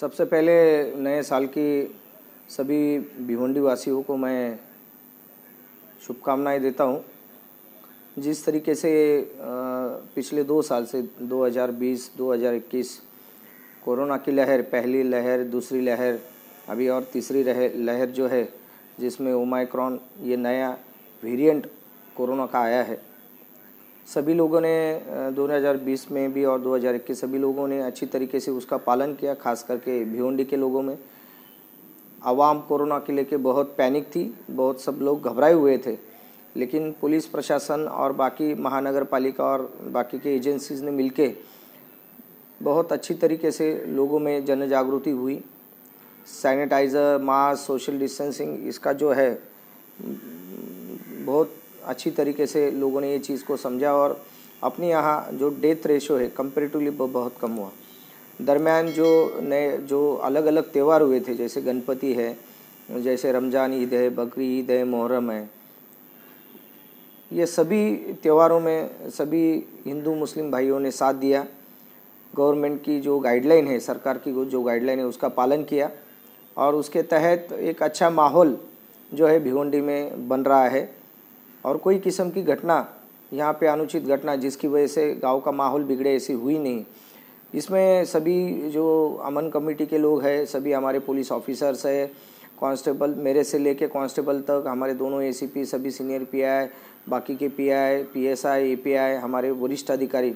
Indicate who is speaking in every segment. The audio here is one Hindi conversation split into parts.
Speaker 1: सबसे पहले नए साल की सभी भिवंडी वासियों को मैं शुभकामनाएं देता हूं जिस तरीके से पिछले दो साल से 2020, 2021 कोरोना की लहर पहली लहर दूसरी लहर अभी और तीसरी लहर जो है जिसमें ओमाइक्रॉन ये नया वेरिएंट कोरोना का आया है सभी लोगों ने 2020 में भी और 2021 सभी लोगों ने अच्छी तरीके से उसका पालन किया खास करके भिवंडी के लोगों में आवाम कोरोना के लेके बहुत पैनिक थी बहुत सब लोग घबराए हुए थे लेकिन पुलिस प्रशासन और बाकी महानगर पालिका और बाकी के एजेंसीज ने मिल बहुत अच्छी तरीके से लोगों में जन जागृति हुई सैनिटाइज़र मास्क सोशल डिस्टेंसिंग इसका जो है बहुत अच्छी तरीके से लोगों ने ये चीज़ को समझा और अपने यहाँ जो डेथ रेशो है कंपेरेटिवली बहुत कम हुआ दरमियान जो नए जो अलग अलग त्यौहार हुए थे जैसे गणपति है जैसे रमज़ान ईद है बकरी ईद है मुहर्रम है ये सभी त्यौहारों में सभी हिंदू मुस्लिम भाइयों ने साथ दिया गवर्नमेंट की जो गाइडलाइन है सरकार की जो गाइडलाइन है उसका पालन किया और उसके तहत एक अच्छा माहौल जो है भिवंडी में बन रहा है और कोई किस्म की घटना यहाँ पे अनुचित घटना जिसकी वजह से गांव का माहौल बिगड़े ऐसी हुई नहीं इसमें सभी जो अमन कमेटी के लोग हैं सभी हमारे पुलिस ऑफिसर्स है कांस्टेबल मेरे से लेके कांस्टेबल तक हमारे दोनों एसीपी सभी सीनियर पीआई बाकी के पीआई पीएसआई एपीआई हमारे वरिष्ठ अधिकारी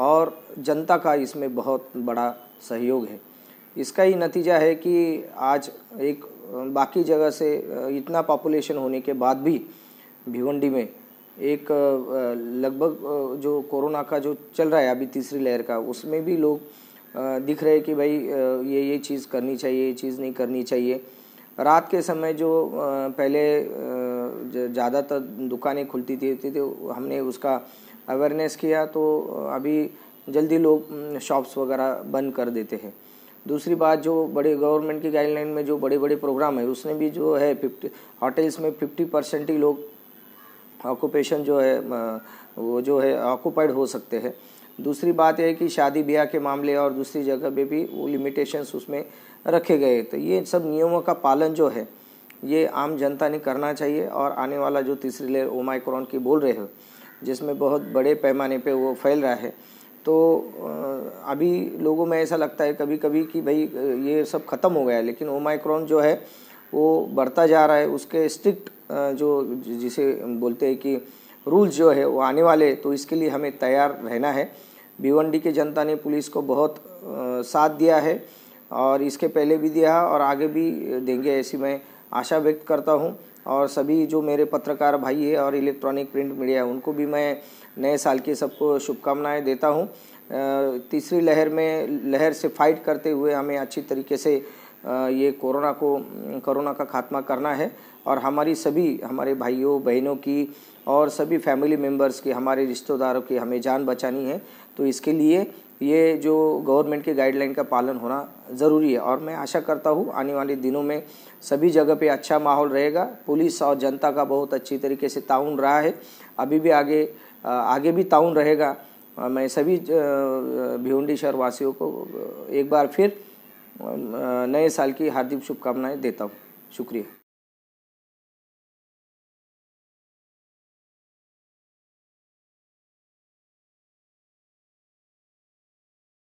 Speaker 1: और जनता का इसमें बहुत बड़ा सहयोग है इसका ही नतीजा है कि आज एक बाकी जगह से इतना पॉपुलेशन होने के बाद भी भिवंडी में एक लगभग जो कोरोना का जो चल रहा है अभी तीसरी लहर का उसमें भी लोग दिख रहे कि भाई ये ये चीज़ करनी चाहिए ये चीज़ नहीं करनी चाहिए रात के समय जो पहले ज़्यादातर दुकानें खुलती थी, थी तो हमने उसका अवेयरनेस किया तो अभी जल्दी लोग शॉप्स वगैरह बंद कर देते हैं दूसरी बात जो बड़े गवर्नमेंट की गाइडलाइन में जो बड़े बड़े प्रोग्राम है उसने भी जो है फिफ्टी होटल्स में फिफ्टी परसेंट ही लोग ऑक्यूपेशन जो है वो जो है ऑक्यूपाइड हो सकते हैं दूसरी बात यह है कि शादी ब्याह के मामले और दूसरी जगह पे भी वो लिमिटेशंस उसमें रखे गए तो ये सब नियमों का पालन जो है ये आम जनता ने करना चाहिए और आने वाला जो तीसरी लेयर ओमाइक्रॉन की बोल रहे हो जिसमें बहुत बड़े पैमाने पे वो फैल रहा है तो अभी लोगों में ऐसा लगता है कभी कभी कि भाई ये सब ख़त्म हो गया है लेकिन ओमाइक्रॉन जो है वो बढ़ता जा रहा है उसके स्ट्रिक्ट जो जिसे बोलते हैं कि रूल जो है वो आने वाले तो इसके लिए हमें तैयार रहना है भिवंडी के जनता ने पुलिस को बहुत साथ दिया है और इसके पहले भी दिया और आगे भी देंगे ऐसी मैं आशा व्यक्त करता हूँ और सभी जो मेरे पत्रकार भाई है और इलेक्ट्रॉनिक प्रिंट मीडिया है उनको भी मैं नए साल की सबको शुभकामनाएं देता हूँ तीसरी लहर में लहर से फाइट करते हुए हमें अच्छी तरीके से ये कोरोना को कोरोना का खात्मा करना है और हमारी सभी हमारे भाइयों बहनों की और सभी फैमिली मेम्बर्स की हमारे रिश्तेदारों की हमें जान बचानी है तो इसके लिए ये जो गवर्नमेंट के गाइडलाइन का पालन होना ज़रूरी है और मैं आशा करता हूँ आने वाले दिनों में सभी जगह पे अच्छा माहौल रहेगा पुलिस और जनता का बहुत अच्छी तरीके से ताउन रहा है अभी भी आगे आगे भी ताउन रहेगा मैं सभी भिवंडी शहरवासियों को एक बार फिर नए साल की हार्दिक शुभकामनाएं देता हूँ शुक्रिया